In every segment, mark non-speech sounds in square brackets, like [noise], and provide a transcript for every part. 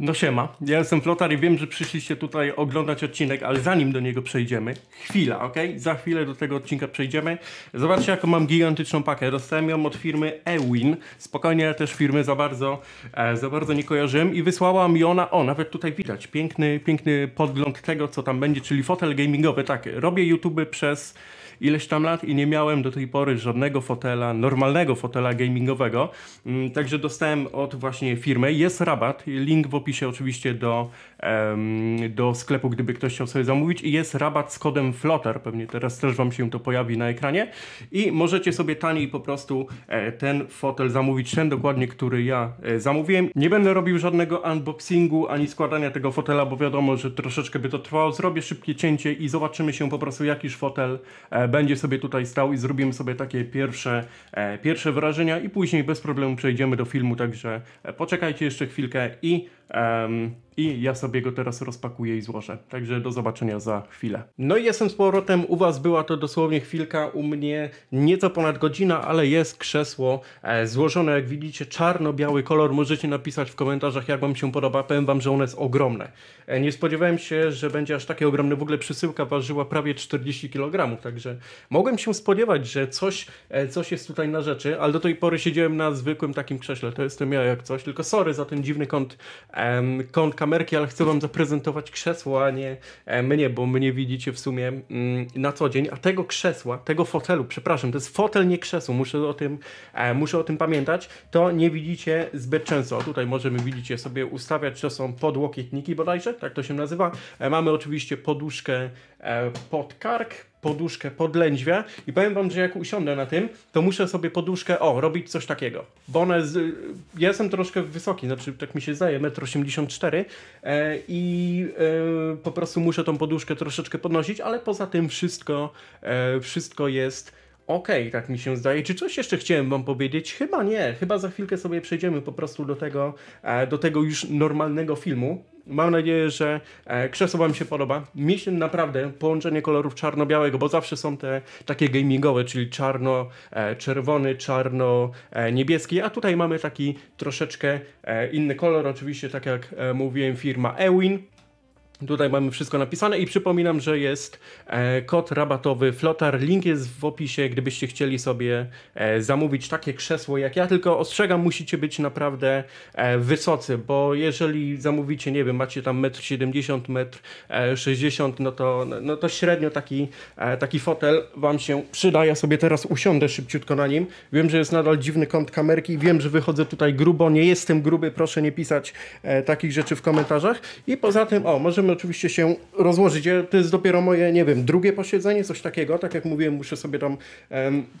No siema, ja jestem Flotar i wiem, że przyszliście tutaj oglądać odcinek, ale zanim do niego przejdziemy, chwila, ok? Za chwilę do tego odcinka przejdziemy. Zobaczcie, jaką mam gigantyczną pakę. Dostałem ją od firmy Ewin. Spokojnie, ja też firmy za bardzo, e, za bardzo nie kojarzyłem i wysłała mi ona, o, nawet tutaj widać, piękny, piękny podgląd tego, co tam będzie, czyli fotel gamingowy. Tak, robię YouTube przez ileś tam lat i nie miałem do tej pory żadnego fotela, normalnego fotela gamingowego. Mm, także dostałem od właśnie firmy. Jest rabat, link w opisie oczywiście do do sklepu, gdyby ktoś chciał sobie zamówić i jest rabat z kodem FLOTER, pewnie teraz też Wam się to pojawi na ekranie i możecie sobie taniej po prostu e, ten fotel zamówić, ten dokładnie, który ja e, zamówiłem. Nie będę robił żadnego unboxingu ani składania tego fotela, bo wiadomo, że troszeczkę by to trwało. Zrobię szybkie cięcie i zobaczymy się po prostu, jakiż fotel e, będzie sobie tutaj stał i zrobimy sobie takie pierwsze, pierwsze wrażenia i później bez problemu przejdziemy do filmu, także poczekajcie jeszcze chwilkę i Um, I ja sobie go teraz rozpakuję i złożę. Także do zobaczenia za chwilę. No i jestem z powrotem. U Was była to dosłownie chwilka. U mnie nieco ponad godzina, ale jest krzesło e, złożone. Jak widzicie, czarno-biały kolor. Możecie napisać w komentarzach, jak Wam się podoba. Powiem Wam, że ono jest ogromne. E, nie spodziewałem się, że będzie aż takie ogromne. W ogóle przysyłka ważyła prawie 40 kg. Także mogłem się spodziewać, że coś, e, coś jest tutaj na rzeczy, ale do tej pory siedziałem na zwykłym takim krześle. To jestem ja jak coś. Tylko sorry za ten dziwny kąt e, kąt kamerki, ale chcę wam zaprezentować krzesło, a nie e, mnie, bo mnie widzicie w sumie mm, na co dzień, a tego krzesła, tego fotelu, przepraszam, to jest fotel, nie krzesło, muszę o tym, e, muszę o tym pamiętać, to nie widzicie zbyt często. Tutaj możemy, widzicie, sobie ustawiać, to są podłokietniki bodajże, tak to się nazywa. E, mamy oczywiście poduszkę e, pod kark, poduszkę pod lędźwia i powiem wam, że jak usiądę na tym, to muszę sobie poduszkę, o, robić coś takiego, bo ona jest, y, ja jestem troszkę wysoki, znaczy tak mi się zdaje, 1,84 m e, i e, po prostu muszę tą poduszkę troszeczkę podnosić, ale poza tym wszystko, e, wszystko jest okej, okay, tak mi się zdaje. Czy coś jeszcze chciałem wam powiedzieć? Chyba nie, chyba za chwilkę sobie przejdziemy po prostu do tego, e, do tego już normalnego filmu, Mam nadzieję, że e, krzesło Wam się podoba. Mi się naprawdę połączenie kolorów czarno-białego, bo zawsze są te takie gamingowe, czyli czarno-czerwony, e, czarno-niebieski, e, a tutaj mamy taki troszeczkę inny kolor, oczywiście tak jak mówiłem firma Ewin. Tutaj mamy wszystko napisane i przypominam, że jest e, kod rabatowy Flotar. Link jest w opisie, gdybyście chcieli sobie e, zamówić takie krzesło jak ja. Tylko ostrzegam, musicie być naprawdę e, wysocy, bo jeżeli zamówicie, nie wiem, macie tam 1,70 m, 1,60 m, no to, no to średnio taki, taki fotel Wam się przyda. Ja sobie teraz usiądę szybciutko na nim. Wiem, że jest nadal dziwny kąt kamerki. Wiem, że wychodzę tutaj grubo. Nie jestem gruby, proszę nie pisać takich rzeczy w komentarzach. I poza tym, o, możemy możemy oczywiście się rozłożyć. Ja, to jest dopiero moje, nie wiem, drugie posiedzenie, coś takiego. Tak jak mówiłem, muszę sobie tam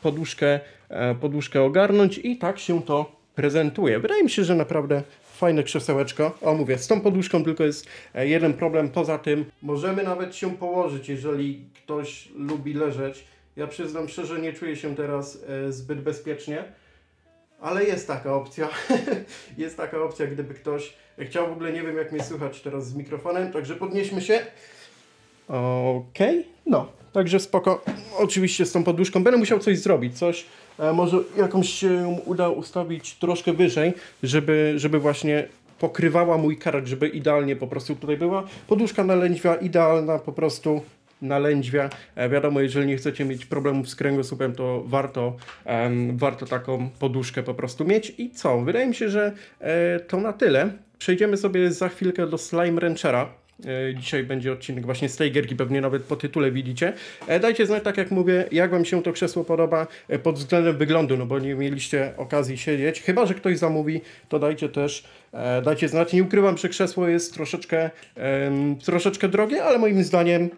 poduszkę, e, poduszkę ogarnąć i tak się to prezentuje. Wydaje mi się, że naprawdę fajne krzesełeczko. O, mówię, z tą poduszką tylko jest e, jeden problem. Poza tym możemy nawet się położyć, jeżeli ktoś lubi leżeć. Ja przyznam szczerze, nie czuję się teraz e, zbyt bezpiecznie, ale jest taka opcja. [laughs] jest taka opcja, gdyby ktoś Chciał w ogóle, nie wiem jak mnie słychać teraz z mikrofonem, także podnieśmy się. Okej, okay. no, także spoko. Oczywiście z tą poduszką będę musiał coś zrobić, coś, e, może jakąś się uda ustawić troszkę wyżej, żeby, żeby właśnie pokrywała mój karak, żeby idealnie po prostu tutaj była. Poduszka na lędźwia idealna po prostu na lędźwia. E, wiadomo, jeżeli nie chcecie mieć problemów z kręgosłupem, to warto, warto taką poduszkę po prostu mieć. I co? Wydaje mi się, że e, to na tyle. Przejdziemy sobie za chwilkę do Slime Ranchera. E, dzisiaj będzie odcinek właśnie z tej gierki, pewnie nawet po tytule widzicie. E, dajcie znać, tak jak mówię, jak Wam się to krzesło podoba e, pod względem wyglądu, no bo nie mieliście okazji siedzieć. Chyba, że ktoś zamówi, to dajcie też, dajcie znać. Nie ukrywam, że krzesło jest troszeczkę, troszeczkę drogie, ale moim zdaniem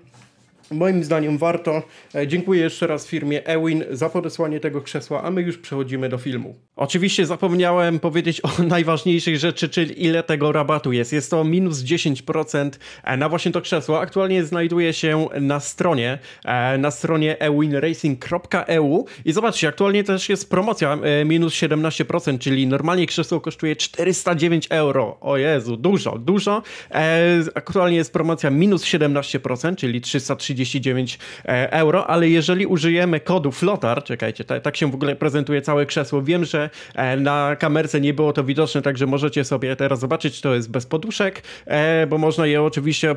Moim zdaniem warto. Dziękuję jeszcze raz firmie Ewin za podesłanie tego krzesła, a my już przechodzimy do filmu. Oczywiście zapomniałem powiedzieć o [laughs] najważniejszej rzeczy, czyli ile tego rabatu jest. Jest to minus 10% e, na właśnie to krzesło. Aktualnie znajduje się na stronie, e, na stronie ewinracing.eu i zobaczcie, aktualnie też jest promocja e, minus 17%, czyli normalnie krzesło kosztuje 409 euro. O Jezu, dużo, dużo. Aktualnie jest promocja minus 17%, czyli 339 euro, ale jeżeli użyjemy kodu FLOTAR, czekajcie, tak, tak się w ogóle prezentuje całe krzesło, wiem, że E, na kamerce nie było to widoczne, także możecie sobie teraz zobaczyć, to jest bez poduszek, e, bo można je oczywiście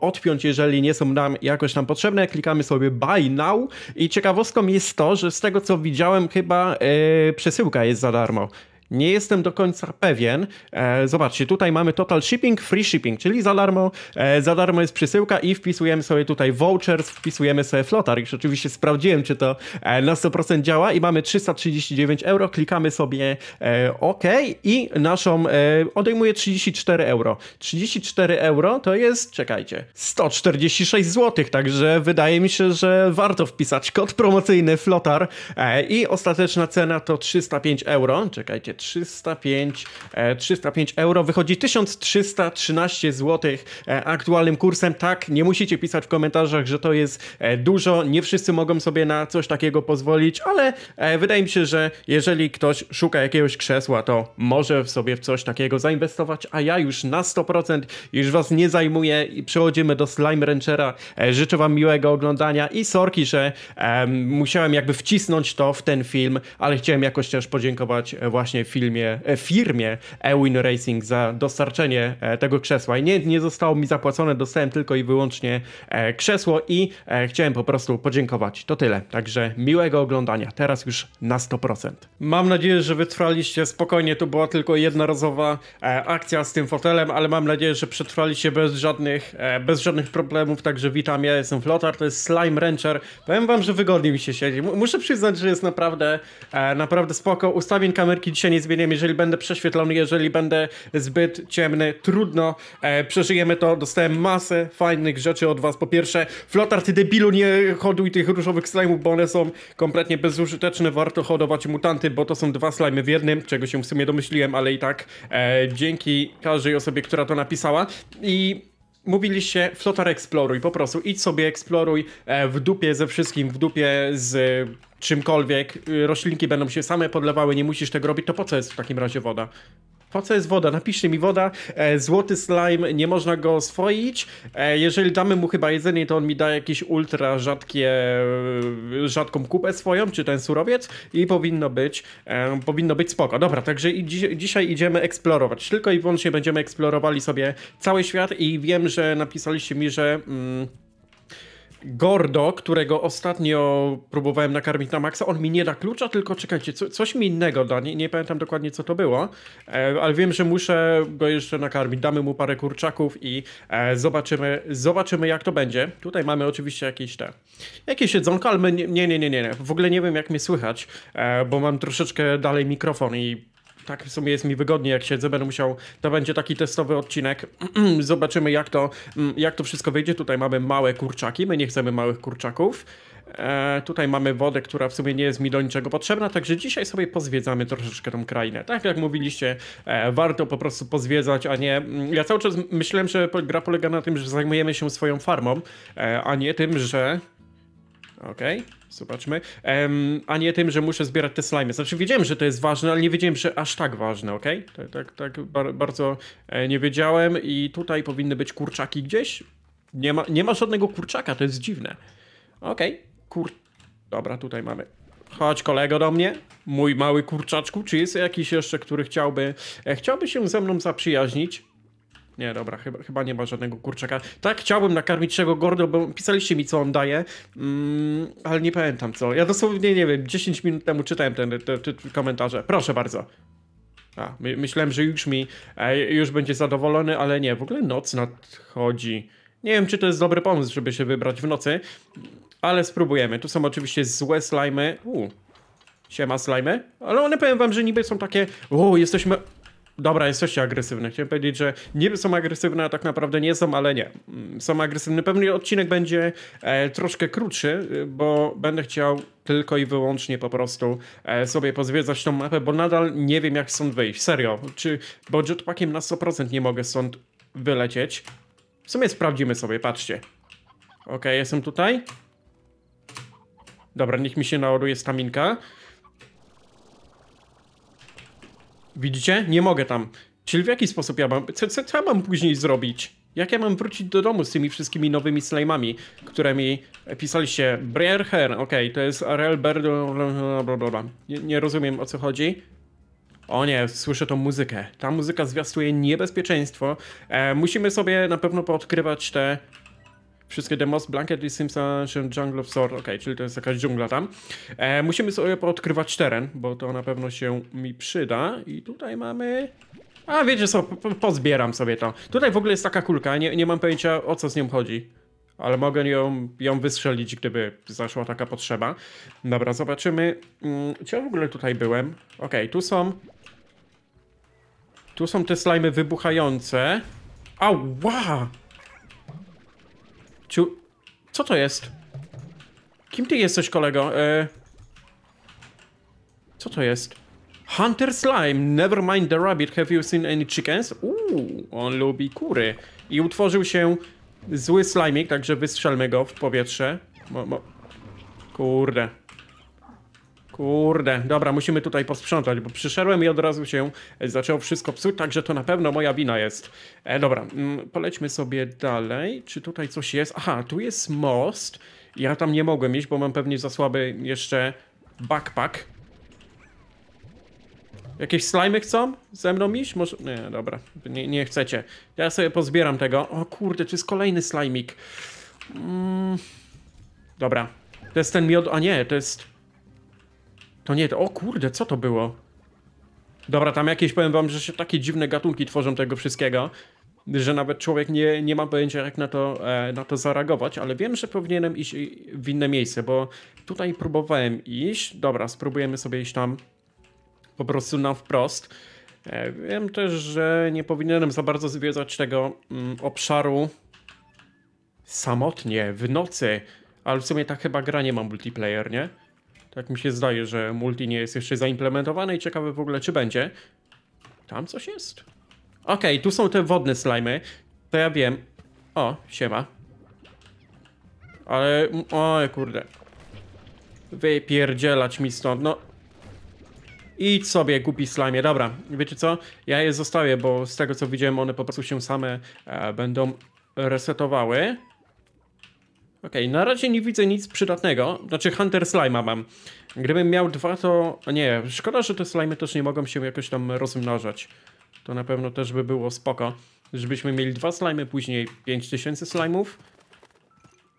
odpiąć, jeżeli nie są nam jakoś tam potrzebne. Klikamy sobie buy now i ciekawostką jest to, że z tego co widziałem, chyba e, przesyłka jest za darmo. Nie jestem do końca pewien. E, zobaczcie, tutaj mamy total shipping, free shipping, czyli za darmo, e, za darmo jest przesyłka i wpisujemy sobie tutaj vouchers, wpisujemy sobie flotar. Już oczywiście sprawdziłem, czy to e, na 100% działa i mamy 339 euro. Klikamy sobie e, OK i naszą e, odejmuje 34 euro. 34 euro to jest, czekajcie, 146 zł, także wydaje mi się, że warto wpisać kod promocyjny flotar e, i ostateczna cena to 305 euro. Czekajcie, 305, 305 e, euro. Wychodzi 1313 zł e, aktualnym kursem. Tak, nie musicie pisać w komentarzach, że to jest e, dużo. Nie wszyscy mogą sobie na coś takiego pozwolić, ale wydaje mi się, że jeżeli ktoś szuka jakiegoś krzesła, to może sobie w coś takiego zainwestować, a ja już na 100% już was nie zajmuję i przechodzimy do Slime Ranchera. Życzę wam miłego oglądania i sorki, że um, musiałem jakby wcisnąć to w ten film, ale chciałem jakoś też podziękować właśnie filmie, e, firmie Ewin Racing za dostarczenie e, tego krzesła. I nie, nie zostało mi zapłacone, dostałem tylko i wyłącznie e, krzesło i chciałem po prostu podziękować. To tyle. Także miłego oglądania. Teraz już na 100%. Mam nadzieję, że wytrwaliście spokojnie. To była tylko jednorazowa akcja z tym fotelem, ale mam nadzieję, że przetrwaliście bez żadnych, bez żadnych problemów. Także witam, ja jestem Flotar, to jest Slime Rancher. Powiem wam, że wygodnie mi się siedzi. Muszę przyznać, że jest naprawdę, naprawdę spoko. Ustawień kamerki dzisiaj nie nie zmieniłem, jeżeli będę prześwietlony, jeżeli będę zbyt ciemny, trudno, e, przeżyjemy to, dostałem masę fajnych rzeczy od was, po pierwsze, Flotar, ty debilu, nie hoduj tych różowych slajmów, bo one są kompletnie bezużyteczne, warto hodować mutanty, bo to są dwa slajmy w jednym, czego się w sumie domyśliłem, ale i tak e, dzięki każdej osobie, która to napisała i mówiliście Flotar eksploruj, po prostu idź sobie eksploruj e, w dupie ze wszystkim, w dupie z czymkolwiek, y, roślinki będą się same podlewały, nie musisz tego robić, to po co jest w takim razie woda? Po co jest woda? Napiszcie mi woda. E, złoty slime, nie można go swoić. E, jeżeli damy mu chyba jedzenie, to on mi da jakieś ultra rzadkie, e, rzadką kupę swoją, czy ten surowiec i powinno być, e, powinno być spoko. Dobra, także i dziś, dzisiaj idziemy eksplorować. Tylko i wyłącznie będziemy eksplorowali sobie cały świat i wiem, że napisaliście mi, że... Mm, Gordo, którego ostatnio próbowałem nakarmić na maksa, on mi nie da klucza, tylko czekajcie, co, coś mi innego da, nie, nie, pamiętam dokładnie co to było, e, ale wiem, że muszę go jeszcze nakarmić, damy mu parę kurczaków i e, zobaczymy, zobaczymy jak to będzie. Tutaj mamy oczywiście jakieś te, jakieś jedzonko, ale my, nie, nie, nie, nie, nie, w ogóle nie wiem jak mnie słychać, e, bo mam troszeczkę dalej mikrofon i tak w sumie jest mi wygodniej, jak siedzę, będę musiał, to będzie taki testowy odcinek, [clears throat] zobaczymy jak to, mm, jak to wszystko wyjdzie, tutaj mamy małe kurczaki, my nie chcemy małych kurczaków, e, tutaj mamy wodę, która w sumie nie jest mi do niczego potrzebna, także dzisiaj sobie pozwiedzamy troszeczkę tą krainę, tak jak mówiliście, e, warto po prostu pozwiedzać, a nie, mm, ja cały czas myślałem, że gra polega na tym, że zajmujemy się swoją farmą, e, a nie tym, że Okej, okay, zobaczmy. Um, a nie tym, że muszę zbierać te slime. Znaczy wiedziałem, że to jest ważne, ale nie wiedziałem, że aż tak ważne, okej? Okay? Tak, tak, tak bar bardzo e, nie wiedziałem i tutaj powinny być kurczaki gdzieś. Nie ma, nie ma żadnego kurczaka, to jest dziwne. Okej, okay, kur... Dobra, tutaj mamy. Chodź kolego do mnie, mój mały kurczaczku. Czy jest jakiś jeszcze, który chciałby, e, chciałby się ze mną zaprzyjaźnić? Nie, dobra, chyba, chyba nie ma żadnego kurczaka. Tak, chciałbym nakarmić tego gordo, bo pisaliście mi, co on daje, mm, ale nie pamiętam co. Ja dosłownie, nie wiem, 10 minut temu czytałem ten, te, te komentarze. Proszę bardzo. A, my, myślałem, że już mi, e, już będzie zadowolony, ale nie, w ogóle noc nadchodzi. Nie wiem, czy to jest dobry pomysł, żeby się wybrać w nocy, ale spróbujemy. Tu są oczywiście złe slimy. się siema slimy. Ale one powiem wam, że niby są takie, o, jesteśmy Dobra, jesteście agresywne. Chciałem powiedzieć, że niby są agresywne, a tak naprawdę nie są, ale nie. Mm, są agresywne. Pewnie odcinek będzie e, troszkę krótszy, y, bo będę chciał tylko i wyłącznie po prostu e, sobie pozwiedzać tą mapę, bo nadal nie wiem jak stąd wyjść. Serio. Czy, bo jetpackiem na 100% nie mogę stąd wylecieć. W sumie sprawdzimy sobie, patrzcie. Okej, okay, jestem tutaj. Dobra, niech mi się naładuje staminka. Widzicie? Nie mogę tam. Czyli w jaki sposób ja mam... Co, co, co ja mam później zrobić? Jak ja mam wrócić do domu z tymi wszystkimi nowymi slajmami, które mi pisaliście? Briar Hair, okej, okay, to jest Ariel Bird, Nie, nie rozumiem o co chodzi. O nie, słyszę tą muzykę. Ta muzyka zwiastuje niebezpieczeństwo. E, musimy sobie na pewno poodkrywać te wszystkie demos, Blanket i Simpson Jungle of Sword, ok, czyli to jest jakaś dżungla tam. E, musimy sobie odkrywać teren, bo to na pewno się mi przyda. I tutaj mamy... A wiecie co, pozbieram sobie to. Tutaj w ogóle jest taka kulka, nie, nie mam pojęcia o co z nią chodzi. Ale mogę ją, ją wystrzelić, gdyby zaszła taka potrzeba. Dobra, zobaczymy. Hmm, czy ja w ogóle tutaj byłem? Ok, tu są... Tu są te slajmy wybuchające. Ała! Ciu... Co to jest? Kim ty jesteś, kolego? E... Co to jest? Hunter Slime, never mind the rabbit, have you seen any chickens? Uuu, on lubi kury. I utworzył się zły slimik, także wystrzelmy go w powietrze. Mo, mo... Kurde. Kurde, dobra, musimy tutaj posprzątać, bo przyszedłem i od razu się e, zaczęło wszystko psuć, także to na pewno moja wina jest. E, dobra, mm, polećmy sobie dalej. Czy tutaj coś jest? Aha, tu jest most. Ja tam nie mogłem iść, bo mam pewnie za słaby jeszcze backpack. Jakieś slimy chcą ze mną iść? Może... Nie, dobra, nie, nie chcecie. Ja sobie pozbieram tego. O kurde, czy jest kolejny slajmik. Mm. Dobra, to jest ten miod... A nie, to jest... To nie, to, o kurde, co to było? Dobra, tam jakieś, powiem wam, że się takie dziwne gatunki tworzą tego wszystkiego, że nawet człowiek nie, nie ma pojęcia jak na to, e, na to zareagować, ale wiem, że powinienem iść w inne miejsce, bo tutaj próbowałem iść. Dobra, spróbujemy sobie iść tam po prostu na wprost. E, wiem też, że nie powinienem za bardzo zwiedzać tego mm, obszaru samotnie, w nocy, ale w sumie tak chyba gra nie ma multiplayer, nie? Tak mi się zdaje, że multi nie jest jeszcze zaimplementowane i ciekawe w ogóle, czy będzie. Tam coś jest. Okej, okay, tu są te wodne slimy. To ja wiem. O, siema. Ale, o kurde. Wypierdzielać mi stąd, no. Idź sobie, głupi slime. Dobra, wiecie co? Ja je zostawię, bo z tego co widziałem, one po prostu się same e, będą resetowały. Okej, okay, na razie nie widzę nic przydatnego. Znaczy Hunter Slime'a mam. Gdybym miał dwa, to... Nie, szkoda, że te slimy też nie mogą się jakoś tam rozmnażać. To na pewno też by było spoko. Żebyśmy mieli dwa slimy, później 5000 slimeów.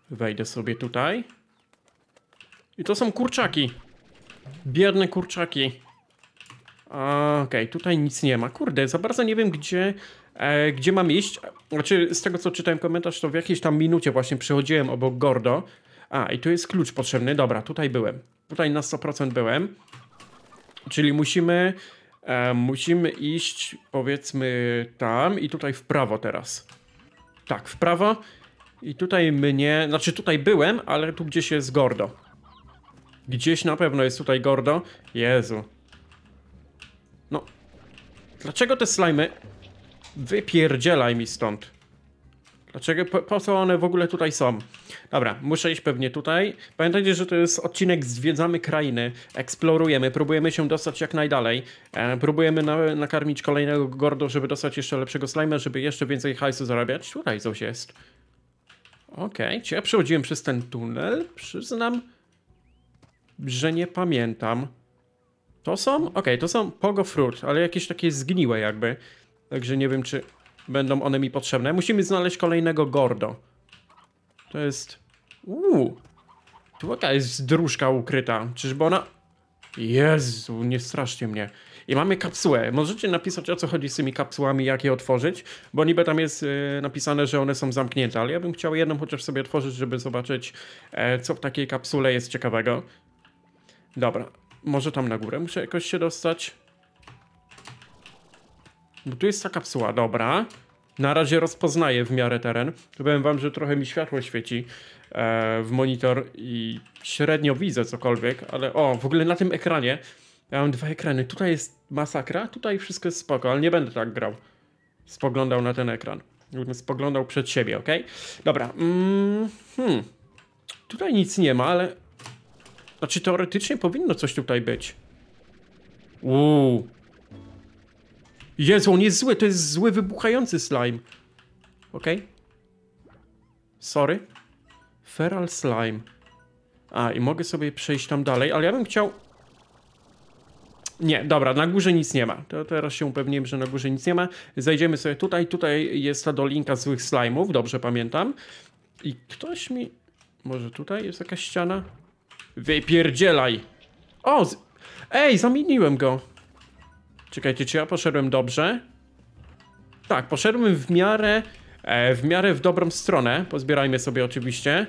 Wejdę sobie tutaj. I to są kurczaki. Biedne kurczaki. Okej, okay, tutaj nic nie ma. Kurde, za bardzo nie wiem, gdzie, e, gdzie mam iść. Znaczy, z tego co czytałem komentarz, to w jakiejś tam minucie właśnie przychodziłem obok Gordo. A, i tu jest klucz potrzebny. Dobra, tutaj byłem. Tutaj na 100% byłem. Czyli musimy, e, musimy iść powiedzmy tam i tutaj w prawo teraz. Tak, w prawo. I tutaj mnie, znaczy tutaj byłem, ale tu gdzieś jest Gordo. Gdzieś na pewno jest tutaj Gordo. Jezu, no. Dlaczego te slimy? Wypierdzielaj mi stąd. Dlaczego, po, po, co one w ogóle tutaj są? Dobra, muszę iść pewnie tutaj. Pamiętajcie, że to jest odcinek Zwiedzamy Krainy, eksplorujemy, próbujemy się dostać jak najdalej. E, próbujemy na, nakarmić kolejnego gordo, żeby dostać jeszcze lepszego slime, żeby jeszcze więcej hajsu zarabiać. Tutaj coś jest. Okej, okay. czy ja przechodziłem przez ten tunel? Przyznam, że nie pamiętam. To są? ok, to są pogo fruit, ale jakieś takie zgniłe jakby. Także nie wiem, czy będą one mi potrzebne. Musimy znaleźć kolejnego Gordo. To jest... Uuu. Tu jaka jest dróżka ukryta. Czyżby ona... Jezu, nie straszcie mnie. I mamy kapsułę. Możecie napisać, o co chodzi z tymi kapsułami, jak je otworzyć, bo niby tam jest yy, napisane, że one są zamknięte, ale ja bym chciał jedną chociaż sobie otworzyć, żeby zobaczyć, e, co w takiej kapsule jest ciekawego. Dobra, może tam na górę muszę jakoś się dostać. Bo tu jest ta kapsuła, dobra. Na razie rozpoznaję w miarę teren. Powiem wam, że trochę mi światło świeci e, w monitor i średnio widzę cokolwiek, ale o, w ogóle na tym ekranie ja mam dwa ekrany. Tutaj jest masakra, tutaj wszystko jest spoko, ale nie będę tak grał. Spoglądał na ten ekran. spoglądał przed siebie, ok? Dobra. Mm, hmm. Tutaj nic nie ma, ale znaczy teoretycznie powinno coś tutaj być. Uuu. Jezu, on jest zły, to jest zły wybuchający slime. Okej. Okay. Sorry. Feral slime. A, i mogę sobie przejść tam dalej, ale ja bym chciał... Nie, dobra, na górze nic nie ma. To teraz się upewniłem, że na górze nic nie ma. Zajdziemy sobie tutaj. Tutaj jest ta dolinka złych slajmów, dobrze pamiętam. I ktoś mi... Może tutaj jest jakaś ściana? Wypierdzielaj. O! Z... Ej, zamieniłem go. Czekajcie, czy ja poszedłem dobrze? Tak, poszedłem w miarę... E, w miarę w dobrą stronę. Pozbierajmy sobie oczywiście.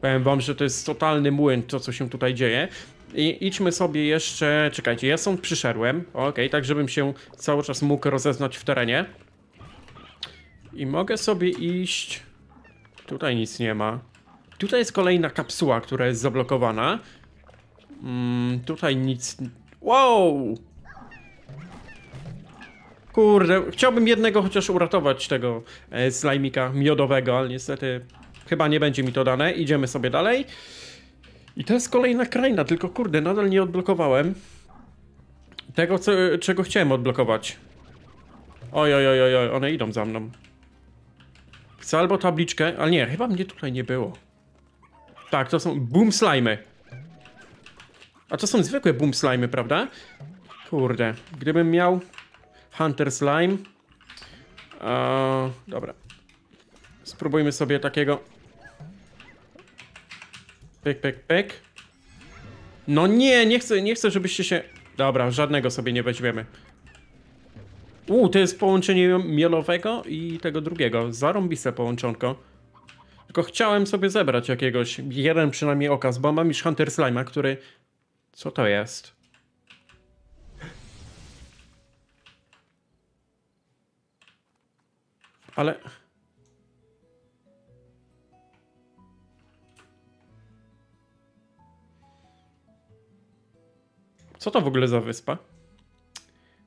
Powiem wam, że to jest totalny młyn, to co się tutaj dzieje. I idźmy sobie jeszcze... Czekajcie, ja stąd przyszedłem. Ok, tak żebym się cały czas mógł rozeznać w terenie. I mogę sobie iść... Tutaj nic nie ma. Tutaj jest kolejna kapsuła, która jest zablokowana. Mm, tutaj nic... Wow! Kurde, chciałbym jednego chociaż uratować tego e, slajmika miodowego, ale niestety chyba nie będzie mi to dane. Idziemy sobie dalej. I to jest kolejna kraina, tylko kurde, nadal nie odblokowałem tego, co, czego chciałem odblokować. Oj, oj, oj, oj, one idą za mną. Chcę albo tabliczkę, ale nie, chyba mnie tutaj nie było. Tak, to są boom slimy. A to są zwykłe boom slimy, prawda? Kurde, gdybym miał Hunter Slime. Eee, dobra. Spróbujmy sobie takiego. Pek, pek, pek. No nie, nie chcę, nie chcę, żebyście się... Dobra, żadnego sobie nie weźmiemy. U, to jest połączenie mielowego i tego drugiego. Zarąbiste połączonko. Tylko chciałem sobie zebrać jakiegoś, jeden przynajmniej okaz, bo mam już Hunter Slime'a, który... Co to jest? Ale... Co to w ogóle za wyspa?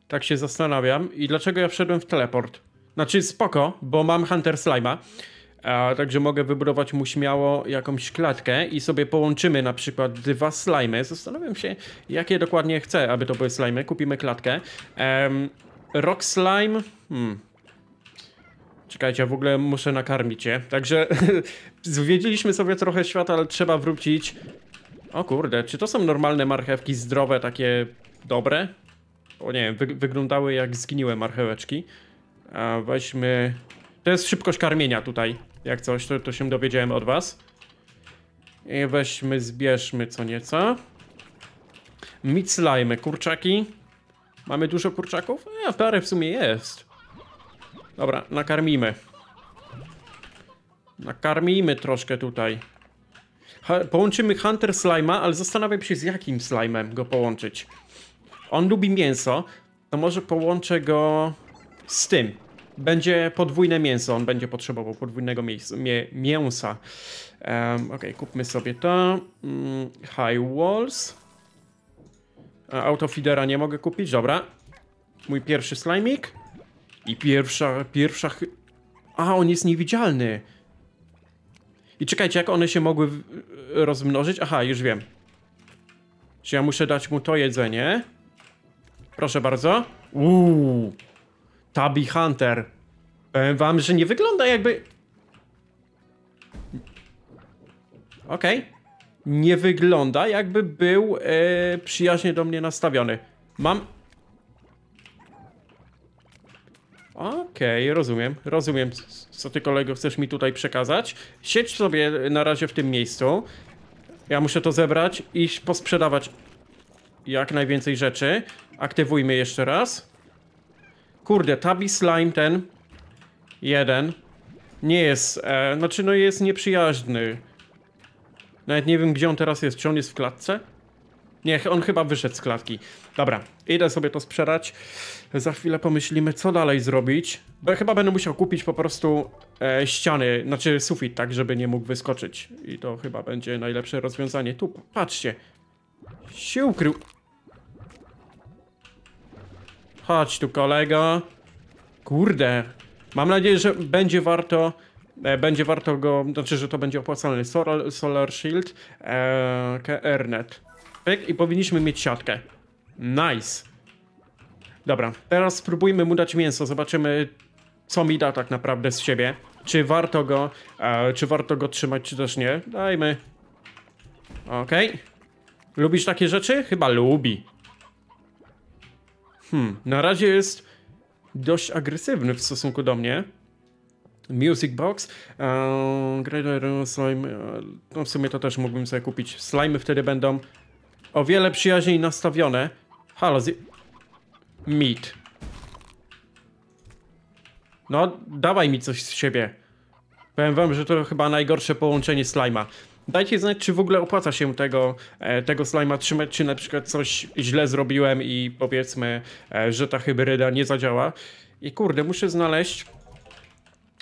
Tak się zastanawiam. I dlaczego ja wszedłem w teleport? Znaczy spoko, bo mam Hunter Slime'a. A, także mogę wybrować mu śmiało jakąś klatkę i sobie połączymy na przykład dwa slimy. Zastanawiam się, jakie dokładnie chcę, aby to były slimy. Kupimy klatkę. Um, rock slime. Hmm. Czekajcie, ja w ogóle muszę nakarmić je. Także [laughs] zwiedziliśmy sobie trochę świata, ale trzeba wrócić. O kurde, czy to są normalne marchewki zdrowe, takie dobre? O nie, wy wyglądały jak zgniłe marcheweczki. A weźmy... To jest szybkość karmienia tutaj. Jak coś, to, to się dowiedziałem od was. I weźmy, zbierzmy co nieco. Meat slime, kurczaki. Mamy dużo kurczaków? A, e, parę w sumie jest. Dobra, nakarmimy. Nakarmimy troszkę tutaj. Ha połączymy Hunter Slime'a, ale zastanawiam się z jakim slime'em go połączyć. On lubi mięso, to może połączę go z tym będzie podwójne mięso, on będzie potrzebował podwójnego mięsa. Um, ok, kupmy sobie to. Mm, high walls. Autofidera nie mogę kupić, dobra. Mój pierwszy slimik. I pierwsza, pierwsza... A, on jest niewidzialny. I czekajcie, jak one się mogły rozmnożyć? Aha, już wiem. Czy ja muszę dać mu to jedzenie? Proszę bardzo. Uuu, Tabby Hunter. Powiem wam, że nie wygląda jakby... Okej. Okay. Nie wygląda jakby był e, przyjaźnie do mnie nastawiony. Mam... Okej, okay, rozumiem, rozumiem, co ty kolego chcesz mi tutaj przekazać. Siedź sobie na razie w tym miejscu. Ja muszę to zebrać i posprzedawać jak najwięcej rzeczy. Aktywujmy jeszcze raz. Kurde, tabi Slime ten jeden nie jest, e, znaczy no jest nieprzyjaźny. Nawet nie wiem gdzie on teraz jest, czy on jest w klatce? Nie, on chyba wyszedł z klatki. Dobra, idę sobie to sprzedać. Za chwilę pomyślimy, co dalej zrobić. Bo chyba będę musiał kupić po prostu e, ściany, znaczy sufit, tak, żeby nie mógł wyskoczyć. I to chyba będzie najlepsze rozwiązanie. Tu, patrzcie. Się ukrył. Chodź tu kolega. Kurde. Mam nadzieję, że będzie warto... E, będzie warto go... Znaczy, że to będzie opłacalny Solar, Solar Shield. E, i powinniśmy mieć siatkę. Nice. Dobra, teraz spróbujmy mu dać mięso. Zobaczymy, co mi da tak naprawdę z siebie. Czy warto go... E, czy warto go trzymać, czy też nie. Dajmy. Okej. Okay. Lubisz takie rzeczy? Chyba lubi hmm, na razie jest dość agresywny w stosunku do mnie. Music Box. Um, slime. E, no w sumie to też mógłbym sobie kupić. Slimy wtedy będą o wiele przyjaźniej nastawione. Halo, Meat. No, dawaj mi coś z siebie. Powiem wam, że to chyba najgorsze połączenie slima. Dajcie znać, czy w ogóle opłaca się tego, e, tego slima trzymać, czy na przykład coś źle zrobiłem i powiedzmy, e, że ta hybryda nie zadziała. I kurde, muszę znaleźć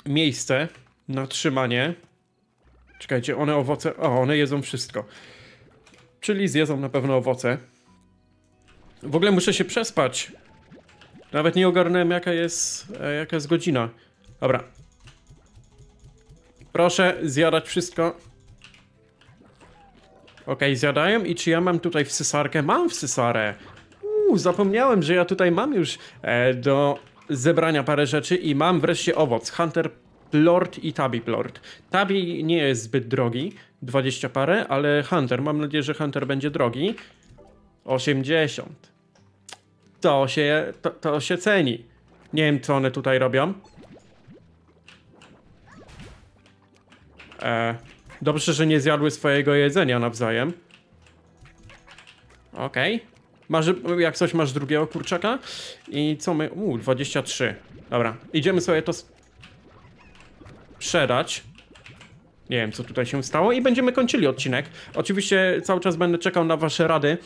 miejsce na trzymanie. Czekajcie, one owoce... O, one jedzą wszystko. Czyli zjedzą na pewno owoce. W ogóle muszę się przespać. Nawet nie ogarnąłem jaka jest, e, jaka jest godzina. Dobra. Proszę zjadać wszystko okay, zjadają i czy ja mam tutaj wsysarkę? Mam wsysarę. Uuu, zapomniałem, że ja tutaj mam już e, do zebrania parę rzeczy i mam wreszcie owoc. Hunter Lord i Tabi Lord. Tabi nie jest zbyt drogi, 20 parę, ale Hunter, mam nadzieję, że Hunter będzie drogi. 80. To się, to, to się ceni. Nie wiem, co one tutaj robią. Eee... Dobrze, że nie zjadły swojego jedzenia nawzajem. Okej. Okay. Masz, jak coś masz drugiego kurczaka? I co my... Uuu, 23. Dobra, idziemy sobie to... Przerać. Nie wiem, co tutaj się stało i będziemy kończyli odcinek. Oczywiście cały czas będę czekał na wasze rady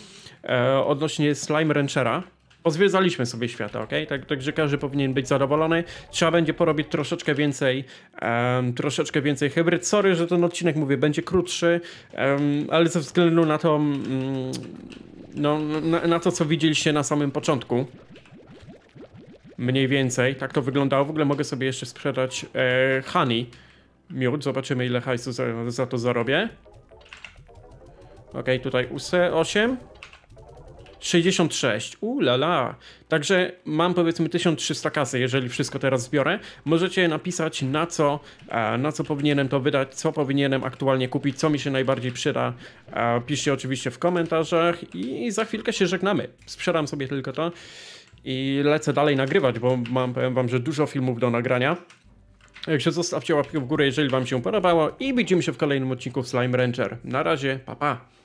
e, odnośnie Slime Ranchera pozwiedzaliśmy sobie świata, ok? Tak, także każdy powinien być zadowolony. Trzeba będzie porobić troszeczkę więcej, um, troszeczkę więcej hybryd. Sorry, że ten odcinek, mówię, będzie krótszy, um, ale ze względu na to, um, no, na, na to, co widzieliście na samym początku, mniej więcej, tak to wyglądało. W ogóle mogę sobie jeszcze sprzedać e, honey miód. Zobaczymy, ile hajsu za, za to zarobię. Ok, tutaj 8. 66. U la. Także mam powiedzmy 1300 kasy, jeżeli wszystko teraz zbiorę. Możecie napisać na co, e, na co powinienem to wydać, co powinienem aktualnie kupić, co mi się najbardziej przyda. E, piszcie oczywiście w komentarzach i za chwilkę się żegnamy. Sprzedam sobie tylko to i lecę dalej nagrywać, bo mam, powiem wam, że dużo filmów do nagrania. Także zostawcie łapkę w górę, jeżeli wam się podobało i widzimy się w kolejnym odcinku Slime Ranger. Na razie, pa pa!